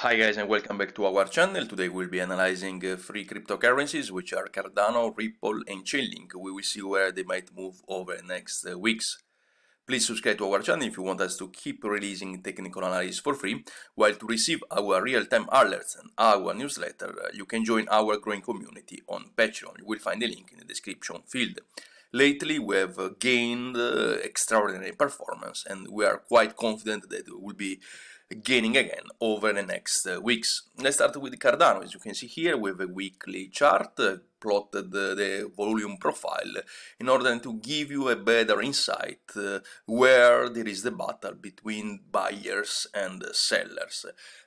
Hi guys and welcome back to our channel. Today we'll be analyzing uh, three cryptocurrencies which are Cardano, Ripple and Chainlink. We will see where they might move over next uh, weeks. Please subscribe to our channel if you want us to keep releasing technical analysis for free, while to receive our real-time alerts and our newsletter, uh, you can join our growing community on Patreon. You will find the link in the description field. Lately we have gained extraordinary performance and we are quite confident that we will be gaining again over the next uh, weeks. Let's start with Cardano. As you can see here, we have a weekly chart uh, plotted the volume profile in order to give you a better insight uh, where there is the battle between buyers and sellers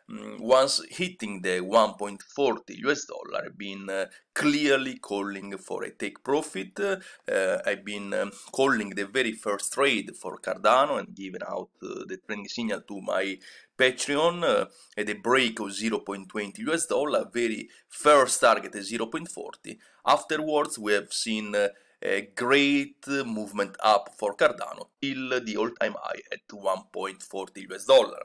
mm, once hitting the 1.40 US dollar, I've been uh, clearly calling for a take profit. Uh, uh I've been um, calling the very first trade for Cardano and giving out the trending signal to my Patreon at a break of 0.20 US dollar, very first target at 0.40, Afterwards, we have seen uh, a great movement up for Cardano till the all-time high at 1.40 US dollar.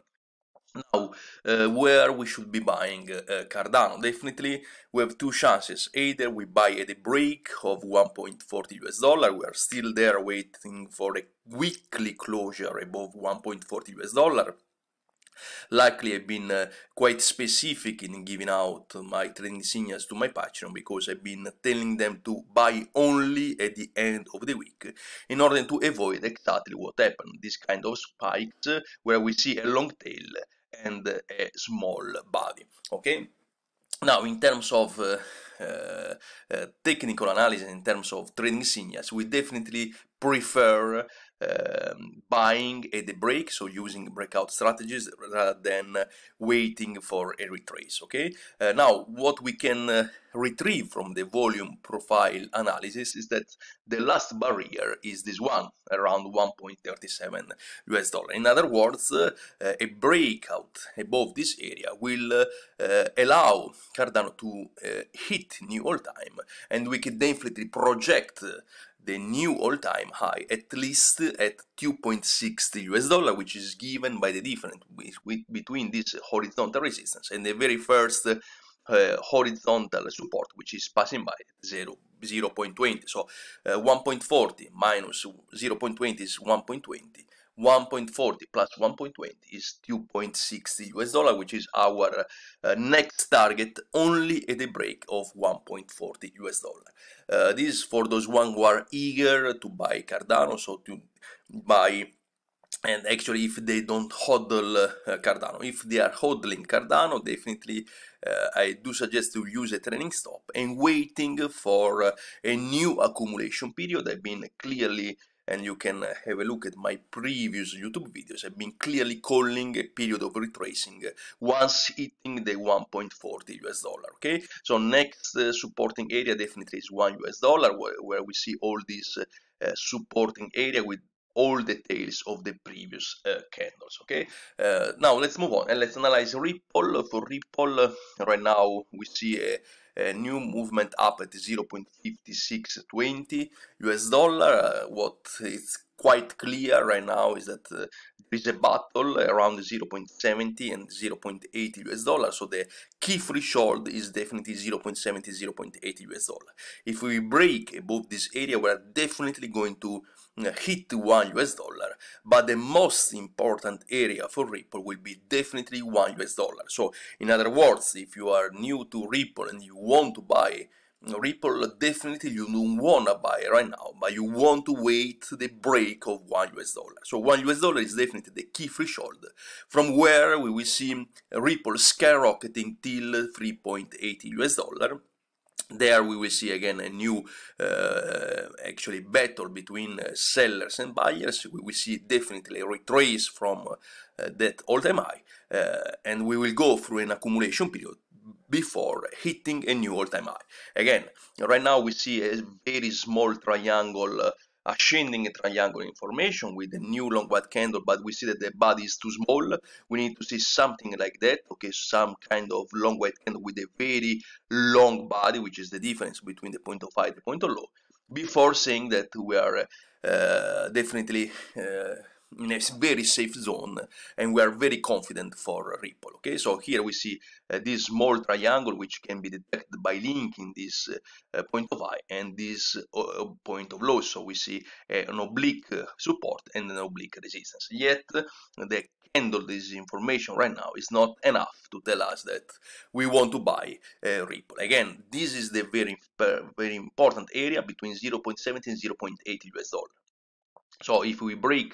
Now, uh, where we should be buying uh, Cardano? Definitely, we have two chances. Either we buy at a break of 1.40 US dollar, we are still there waiting for a weekly closure above 1.40 US dollar, Luckily, I've been uh, quite specific in giving out my trading signals to my Patreon because I've been telling them to buy only at the end of the week in order to avoid exactly what happened, this kind of spikes where we see a long tail and a small body, okay? Now, in terms of uh, Eh, eh, technical analysis in terms of trading signals, we definitely prefer ehm, buying at the break, so using breakout strategies rather than waiting for a retrace. Okay, uh, now what we can uh, retrieve from the volume profile analysis is that the last barrier is this one around 1.37 US dollar. In other words, uh, a breakout above this area will allow Cardano to hit hit new all-time, and we can definitely project uh, the new all-time high at least at 2.60 US dollar, which is given by the difference between this horizontal resistance and the very first uh, horizontal support, which is passing by 0 0.20. So uh, 1.40 minus 0.20 is 1.20. 1.40 plus 1.20 is 2.60 US dollar, which is our uh, next target only at a break of 1.40 US dollar. Uh, this is for those one who are eager to buy Cardano, so to buy and actually if they don't hodl uh, Cardano, if they are hodling Cardano, definitely uh, I do suggest to use a trailing stop and waiting for uh, a new accumulation period. I've been clearly and you can uh, have a look at my previous YouTube videos. I've been clearly calling a period of retracing uh, once hitting the 1.40 US dollar. Okay, so next uh, supporting area definitely is 1 US dollar, where, where we see all this uh, uh supporting area with all details of the previous uh, candles okay uh, now let's move on and let's analyze ripple for ripple uh, right now we see a, a new movement up at 0.5620 us dollar uh, what is quite clear right now is that uh, there is a battle around 0.70 and 0.80 US dollar so the key threshold is definitely 0.70 0.80 US dollar if we break above this area we are definitely going to hit to one US dollar, but the most important area for Ripple will be definitely one US dollar. So, in other words, if you are new to Ripple and you want to buy Ripple, definitely you don't wanna buy right now, but you want to wait the break of one US dollar. So, one US dollar is definitely the key threshold from where we will see Ripple skyrocketing till 3.80 US dollar there we will see again a new uh, actually battle between uh, sellers and buyers we will see definitely a retrace from uh, that all-time high uh, and we will go through an accumulation period before hitting a new all-time high again right now we see a very small triangle uh, a triangle information with a new long white candle, but we see that the body is too small. We need to see something like that, okay, some kind of long white candle with a very long body, which is the difference between the point of high and the point of low, before saying that we are uh, definitely uh, in a very safe zone and we are very confident for Ripple. Okay, so here we see uh, this small triangle which can be detected by linking this uh, point of high and this uh, point of low. So we see uh, an oblique uh, support and an oblique resistance. Yet uh, the candle, this information right now is not enough to tell us that we want to buy uh, Ripple. Again, this is the very very important area between 0.70 and 0.80 US dollar. So if we break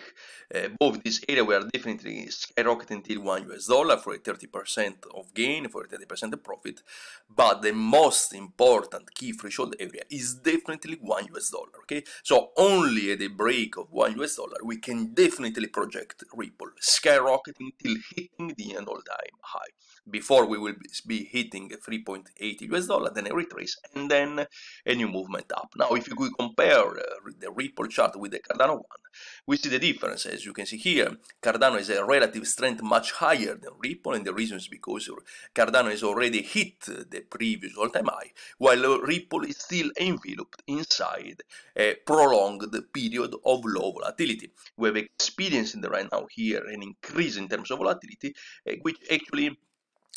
uh, both this area, we are definitely skyrocketing till one US dollar for a 30% of gain, for a 30% of profit. But the most important key threshold area is definitely one US dollar. Okay, so only at the break of one US dollar, we can definitely project Ripple skyrocketing till hitting the end all time high. Before we will be hitting 3.80 US dollar, then a retrace, and then a new movement up. Now, if you could compare uh, the Ripple chart with the Cardano one we see the difference, as you can see here. Cardano has a relative strength much higher than Ripple, and the reason is because Cardano has already hit the previous all-time high, while Ripple is still enveloped inside a prolonged period of low volatility. We have experienced right now here an increase in terms of volatility, eh, which actually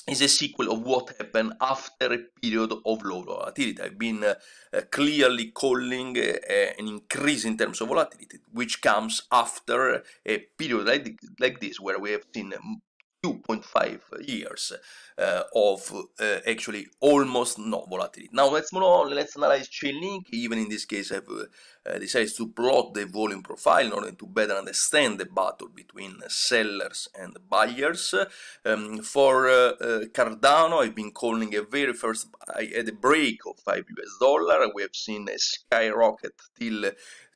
is a sequel of what happened after a period of low volatility. I've been uh, clearly calling uh, uh, an increase in terms of volatility, which comes after a period like, like this, where we have seen 2.5 years uh, of uh, actually almost no volatility. Now let's move on, let's analyze Chainlink. Even in this case, I've uh, decided to plot the volume profile in order to better understand the battle between sellers and buyers. Um, for uh, uh, Cardano, I've been calling a very first, I had a break of 5 US dollar. We have seen a skyrocket till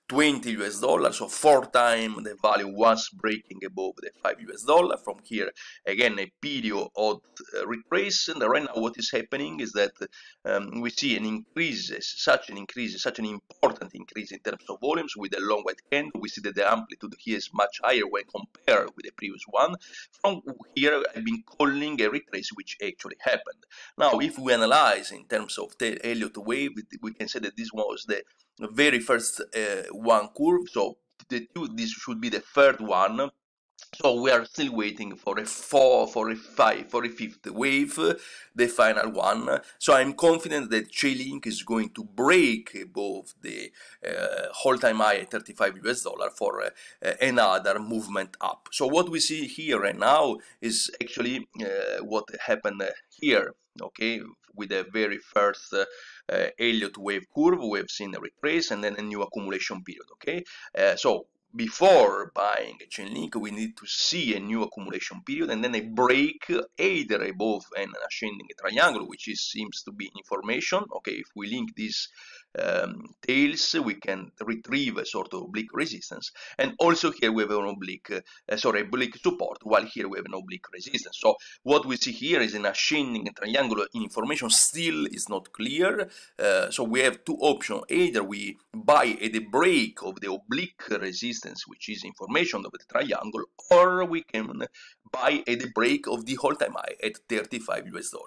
20 US dollars. so four times the value was breaking above the 5 US dollar. From here, again, a period of uh, retracement. Right now, what is happening is that um, we see an increase, such an increase, such an important increase in terms of volumes with a long white candle. We see that the amplitude here is much higher when compared with the previous one. From here, I've been calling a retrace, which actually happened. Now, if we analyze in terms of the Elliott wave, we can say that this was the very first uh, one curve. So the two, this should be the third one. So we are still waiting for a 4, for a 5, for a fifth wave, the final one. So I'm confident that Chainlink is going to break above the uh, time high at 35 US dollar for uh, another movement up. So what we see here and now is actually uh, what happened here okay with the very first uh, uh, Elliott wave curve we have seen a retrace and then a new accumulation period okay uh, so before buying a chain link we need to see a new accumulation period and then a break either above an ascending triangle which is, seems to be information okay if we link this um, tails, we can retrieve a sort of oblique resistance. And also here we have an oblique, uh, sorry, oblique support, while here we have an oblique resistance. So what we see here is an ascending triangular information still is not clear. Uh, so we have two options. Either we buy at the break of the oblique resistance, which is information of the triangle, or we can buy at the break of the whole time high at 35 US dollar.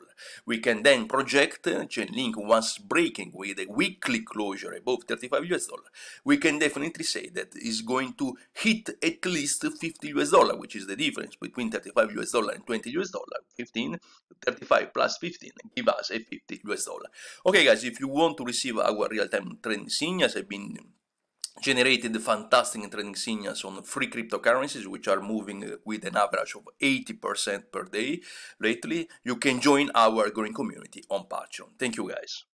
We can then project uh, chain link once breaking with a weekly public closure above 35 US dollar, we can definitely say that is going to hit at least 50 US dollar, which is the difference between 35 US dollar and 20 US dollar, 15, 35 plus 15, give us a 50 US dollar. Okay, guys, if you want to receive our real-time trending signals, I've been generated fantastic trading signals on free cryptocurrencies which are moving with an average of 80% per day lately you can join our growing community on patreon thank you guys